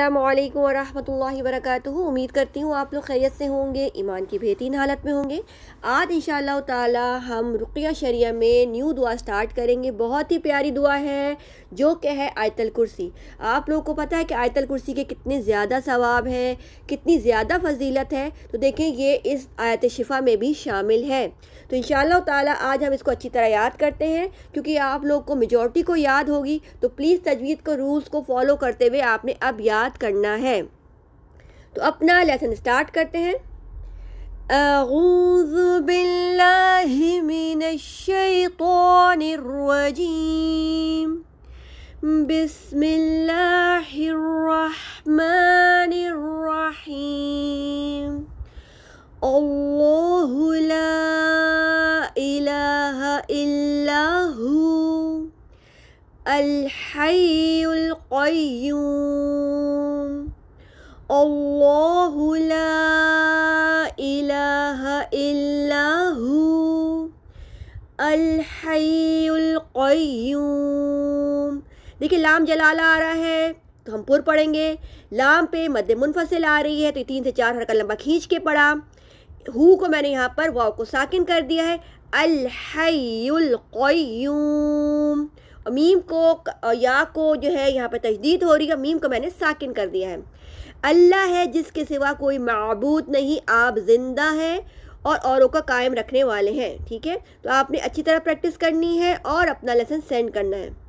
अल्लाम वरहमल वरक उम्मीद करती हूँ आप लोग खैरियत से होंगे ईमान की बेहतरीन हालत में होंगे आज इन शाह हम रुकिया शरिया में न्यू दुआ स्टार्ट करेंगे बहुत ही प्यारी दुआ है जो कि है आयतल कुर्सी आप लोगों को पता है कि आयतल कुर्सी के कितने ज़्यादा सवाब हैं कितनी ज़्यादा फजीलत है तो देखें ये इस आयत शिफा में भी शामिल है तो इन ताला आज हम इसको अच्छी तरह याद करते हैं क्योंकि आप लोग को मेजोरिटी को याद होगी तो प्लीज़ तजवीज़ को रूल्स को फॉलो करते हुए आपने अब याद बात करना है तो अपना लेसन स्टार्ट करते हैं أعوذ بالله من الشيطان الرجيم بسم الله الرحمن الرحيم الله لا إله إلا هو الحي القيوم अल्लाह ला इलाहा इल्ला अल हय्युल देखिए लाम जलाला आ रहा है तो हम पुर पढ़ेंगे लाम पे मध्य मुनफसिल आ रही है तो तीन से चार हरकत लंबा खींच के पढ़ा हु को मैंने यहाँ पर वाव को साकिन कर दिया है अल हय्युल मीम को या को जो है यहाँ पर तजदीद हो रही है मीम को मैंने साकिन कर दिया है अल्लाह है जिसके सिवा कोई मबूद नहीं आप ज़िंदा हैं और औरों का कायम रखने वाले हैं ठीक है तो आपने अच्छी तरह प्रैक्टिस करनी है और अपना लेसन सेंड करना है